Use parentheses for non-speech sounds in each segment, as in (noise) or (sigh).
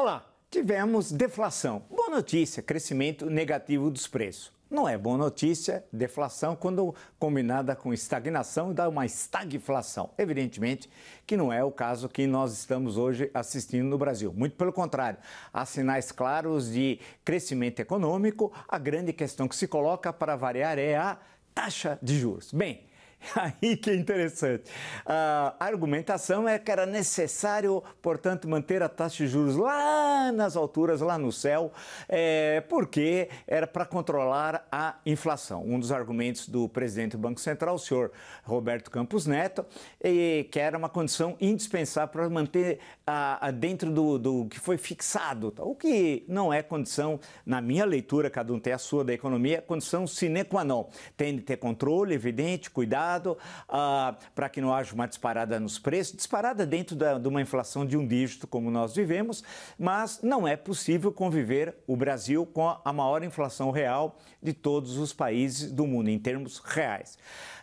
Olá, tivemos deflação. Boa notícia, crescimento negativo dos preços. Não é boa notícia deflação quando combinada com estagnação dá uma estagflação. Evidentemente que não é o caso que nós estamos hoje assistindo no Brasil. Muito pelo contrário, há sinais claros de crescimento econômico. A grande questão que se coloca para variar é a taxa de juros. Bem, (laughs) Aí que é interessante. A argumentação é que era necessário, portanto, manter a taxa de juros lá nas alturas, lá no céu, é, porque era para controlar a inflação. Um dos argumentos do presidente do Banco Central, o senhor Roberto Campos Neto, é que era uma condição indispensável para manter a, a dentro do, do, que foi fixado, tá? o que não é condição, na minha leitura, cada um tem a sua da economia, condição sine qua non. Tem de ter controle, evidente, cuidado cuidado ah, para que não haja uma disparada nos preços, disparada dentro da, de uma inflação de um dígito como nós vivemos, mas não é possível conviver o Brasil com a maior inflação real de todos os países do mundo, em termos reais.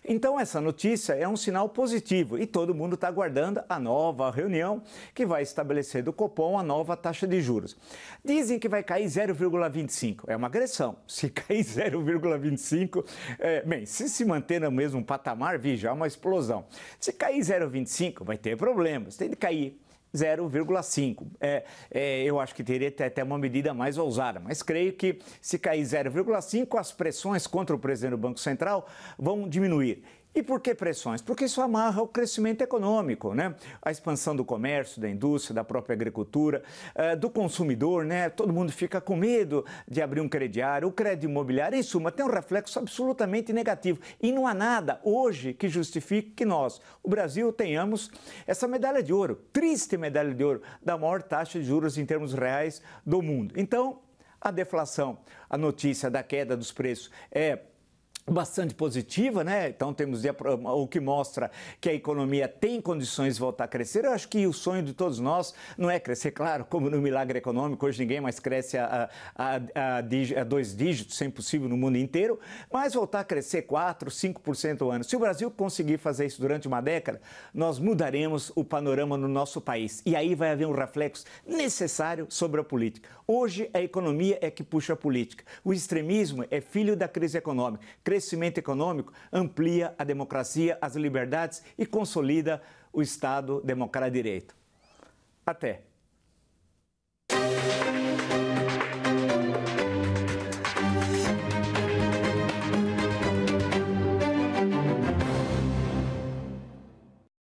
Então, essa notícia é um sinal positivo e todo mundo está aguardando a nova reunião que vai estabelecer do Copom a nova taxa de juros. Dizem que vai cair 0,25. É uma agressão. Se cair 0,25, (laughs) é, bem, se se manter no mesmo patamar, patamar, vi já uma explosão. Se cair 0,25, vai ter problemas, tem de cair 0,5. É, é, eu acho que teria até uma medida mais ousada, mas creio que se cair 0,5, as pressões contra o presidente do Banco Central vão diminuir. E por que pressões? Porque isso amarra o crescimento econômico, né? A expansão do comércio, da indústria, da própria agricultura, eh, do consumidor, né? Todo mundo fica com medo de abrir um crediário, o crédito imobiliário, em suma, tem um reflexo absolutamente negativo. E não há nada hoje que justifique que nós, o Brasil, tenhamos essa medalha de ouro, triste medalha de ouro, da maior taxa de juros em termos reais do mundo. Então, a deflação, a notícia da queda dos preços é bastante positiva, né? Então temos o que mostra que a economia tem condições de voltar a crescer. Eu acho que o sonho de todos nós não é crescer, claro, como no milagre econômico, hoje ninguém mais cresce a, a, a, a dois dígitos, sem é possível no mundo inteiro, mas voltar a crescer 4, 5% ao ano. Se o Brasil conseguir fazer isso durante uma década, nós mudaremos o panorama no nosso país. E aí vai haver um reflexo necessário sobre a política. Hoje a economia é que puxa a política. O extremismo é filho da crise econômica crescimento econômico, amplia a democracia, as liberdades e consolida o Estado democrático de direito. Até!